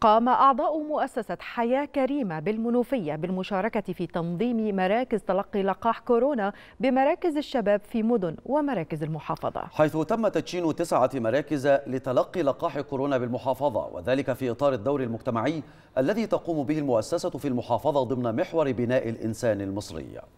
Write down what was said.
قام أعضاء مؤسسة حياة كريمة بالمنوفية بالمشاركة في تنظيم مراكز تلقي لقاح كورونا بمراكز الشباب في مدن ومراكز المحافظة حيث تم تدشين تسعة مراكز لتلقي لقاح كورونا بالمحافظة وذلك في إطار الدور المجتمعي الذي تقوم به المؤسسة في المحافظة ضمن محور بناء الإنسان المصري